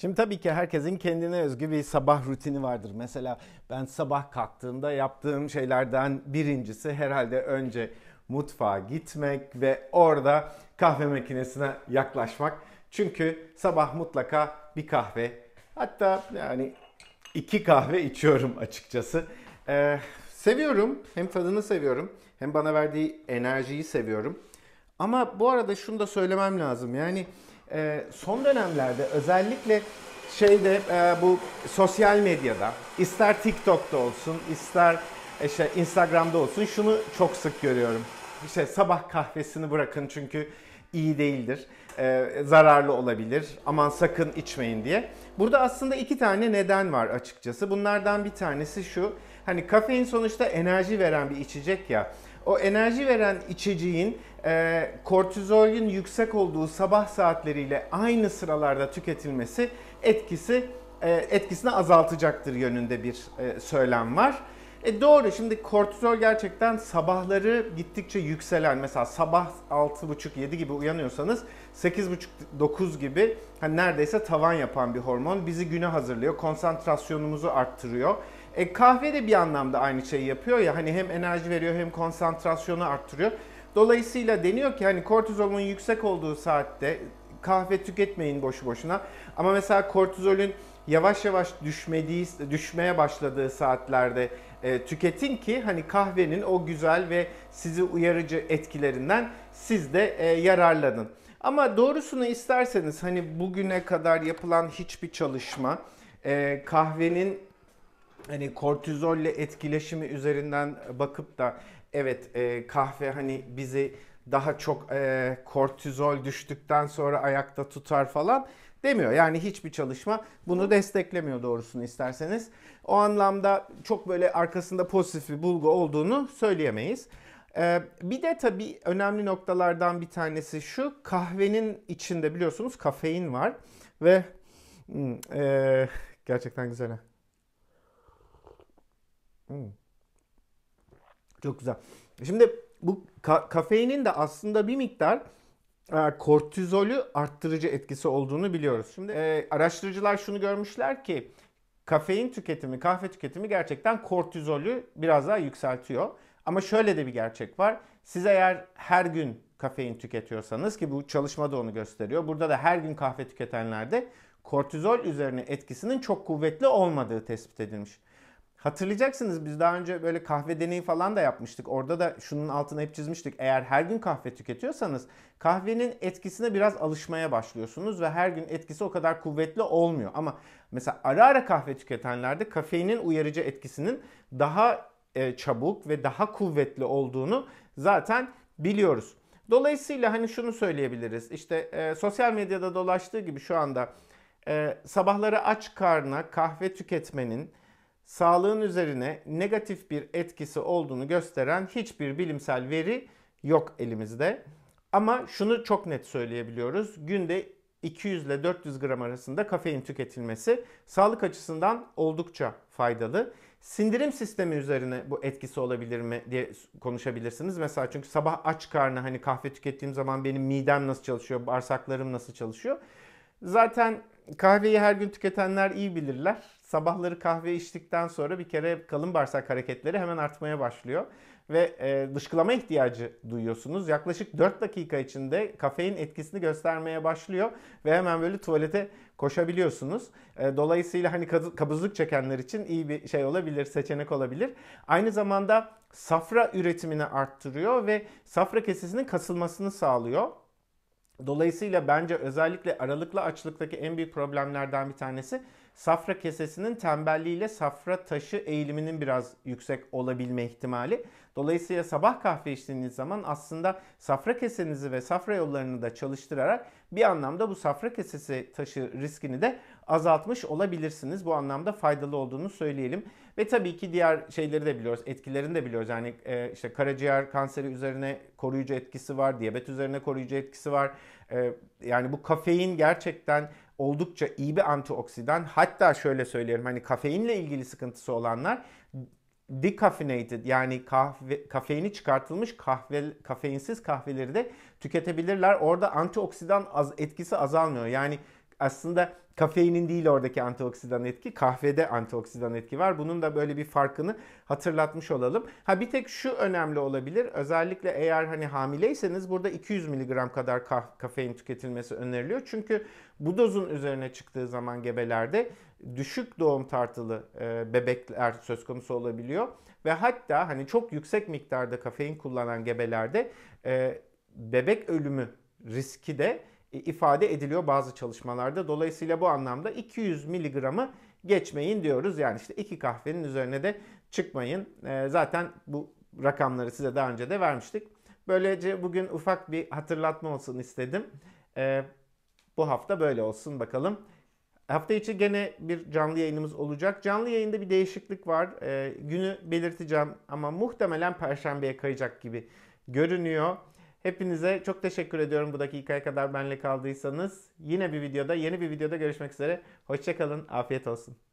Şimdi tabii ki herkesin kendine özgü bir sabah rutini vardır. Mesela ben sabah kalktığımda yaptığım şeylerden birincisi herhalde önce mutfağa gitmek ve orada kahve makinesine yaklaşmak. Çünkü sabah mutlaka bir kahve hatta yani iki kahve içiyorum açıkçası. Ee, seviyorum hem tadını seviyorum hem bana verdiği enerjiyi seviyorum. Ama bu arada şunu da söylemem lazım yani e, son dönemlerde özellikle şeyde e, bu sosyal medyada ister TikTok'ta olsun ister işte şey, Instagram'da olsun şunu çok sık görüyorum. İşte sabah kahvesini bırakın çünkü iyi değildir, e, zararlı olabilir, aman sakın içmeyin diye. Burada aslında iki tane neden var açıkçası. Bunlardan bir tanesi şu, hani kafein sonuçta enerji veren bir içecek ya. O enerji veren içeceğin e, kortizolün yüksek olduğu sabah saatleriyle aynı sıralarda tüketilmesi etkisi e, etkisini azaltacaktır yönünde bir e, söylem var. E doğru şimdi kortizol gerçekten sabahları gittikçe yükselen mesela sabah 6.30-7 gibi uyanıyorsanız 8.30-9 gibi hani neredeyse tavan yapan bir hormon bizi güne hazırlıyor, konsantrasyonumuzu arttırıyor. E, kahve de bir anlamda aynı şeyi yapıyor ya hani hem enerji veriyor hem konsantrasyonu arttırıyor. Dolayısıyla deniyor ki hani kortizolun yüksek olduğu saatte kahve tüketmeyin boşu boşuna. Ama mesela kortizolün yavaş yavaş düşmediği, düşmeye başladığı saatlerde e, tüketin ki hani kahvenin o güzel ve sizi uyarıcı etkilerinden siz de e, yararlanın. Ama doğrusunu isterseniz hani bugüne kadar yapılan hiçbir çalışma e, kahvenin hani kortizolle etkileşimi üzerinden bakıp da evet e, kahve hani bizi daha çok e, kortizol düştükten sonra ayakta tutar falan demiyor. Yani hiçbir çalışma bunu desteklemiyor doğrusunu isterseniz. O anlamda çok böyle arkasında pozitif bir bulgu olduğunu söyleyemeyiz. Ee, bir de tabii önemli noktalardan bir tanesi şu kahvenin içinde biliyorsunuz kafein var ve hmm, e, gerçekten güzel. Hmm. Çok güzel. Şimdi bu ka- kafeinin de aslında bir miktar e, kortizolü arttırıcı etkisi olduğunu biliyoruz. Şimdi e, araştırıcılar şunu görmüşler ki kafein tüketimi, kahve tüketimi gerçekten kortizolü biraz daha yükseltiyor. Ama şöyle de bir gerçek var. Siz eğer her gün kafein tüketiyorsanız ki bu çalışma da onu gösteriyor. Burada da her gün kahve tüketenlerde kortizol üzerine etkisinin çok kuvvetli olmadığı tespit edilmiş. Hatırlayacaksınız biz daha önce böyle kahve deneyi falan da yapmıştık. Orada da şunun altına hep çizmiştik. Eğer her gün kahve tüketiyorsanız kahvenin etkisine biraz alışmaya başlıyorsunuz ve her gün etkisi o kadar kuvvetli olmuyor. Ama mesela ara ara kahve tüketenlerde kafeinin uyarıcı etkisinin daha e, çabuk ve daha kuvvetli olduğunu zaten biliyoruz. Dolayısıyla hani şunu söyleyebiliriz. İşte e, sosyal medyada dolaştığı gibi şu anda e, sabahları aç karna kahve tüketmenin sağlığın üzerine negatif bir etkisi olduğunu gösteren hiçbir bilimsel veri yok elimizde. Ama şunu çok net söyleyebiliyoruz. Günde 200 ile 400 gram arasında kafein tüketilmesi sağlık açısından oldukça faydalı. Sindirim sistemi üzerine bu etkisi olabilir mi diye konuşabilirsiniz. Mesela çünkü sabah aç karnı hani kahve tükettiğim zaman benim midem nasıl çalışıyor, bağırsaklarım nasıl çalışıyor. Zaten kahveyi her gün tüketenler iyi bilirler sabahları kahve içtikten sonra bir kere kalın bağırsak hareketleri hemen artmaya başlıyor ve e, dışkılama ihtiyacı duyuyorsunuz. Yaklaşık 4 dakika içinde kafein etkisini göstermeye başlıyor ve hemen böyle tuvalete koşabiliyorsunuz. E, dolayısıyla hani kabızlık çekenler için iyi bir şey olabilir, seçenek olabilir. Aynı zamanda safra üretimini arttırıyor ve safra kesesinin kasılmasını sağlıyor. Dolayısıyla bence özellikle aralıklı açlıktaki en büyük problemlerden bir tanesi safra kesesinin tembelliğiyle safra taşı eğiliminin biraz yüksek olabilme ihtimali. Dolayısıyla sabah kahve içtiğiniz zaman aslında safra kesenizi ve safra yollarını da çalıştırarak bir anlamda bu safra kesesi taşı riskini de azaltmış olabilirsiniz. Bu anlamda faydalı olduğunu söyleyelim. Ve tabii ki diğer şeyleri de biliyoruz, etkilerini de biliyoruz. Yani e, işte karaciğer kanseri üzerine koruyucu etkisi var, diyabet üzerine koruyucu etkisi var. E, yani bu kafein gerçekten oldukça iyi bir antioksidan. Hatta şöyle söylerim hani kafeinle ilgili sıkıntısı olanlar decaffeinated yani kahve, kafeini çıkartılmış kahve, kafeinsiz kahveleri de tüketebilirler. Orada antioksidan az, etkisi azalmıyor. Yani aslında kafeinin değil oradaki antioksidan etki, kahvede antioksidan etki var. Bunun da böyle bir farkını hatırlatmış olalım. Ha bir tek şu önemli olabilir. Özellikle eğer hani hamileyseniz burada 200 mg kadar kah- kafein tüketilmesi öneriliyor. Çünkü bu dozun üzerine çıktığı zaman gebelerde düşük doğum tartılı e, bebekler söz konusu olabiliyor ve hatta hani çok yüksek miktarda kafein kullanan gebelerde e, bebek ölümü riski de e, ifade ediliyor bazı çalışmalarda. Dolayısıyla bu anlamda 200 miligramı geçmeyin diyoruz. Yani işte iki kahvenin üzerine de çıkmayın. E, zaten bu rakamları size daha önce de vermiştik. Böylece bugün ufak bir hatırlatma olsun istedim. E, bu hafta böyle olsun bakalım. Hafta içi gene bir canlı yayınımız olacak. Canlı yayında bir değişiklik var. Günü belirteceğim ama muhtemelen perşembeye kayacak gibi görünüyor. Hepinize çok teşekkür ediyorum bu dakikaya kadar benle kaldıysanız. Yine bir videoda, yeni bir videoda görüşmek üzere. Hoşçakalın, afiyet olsun.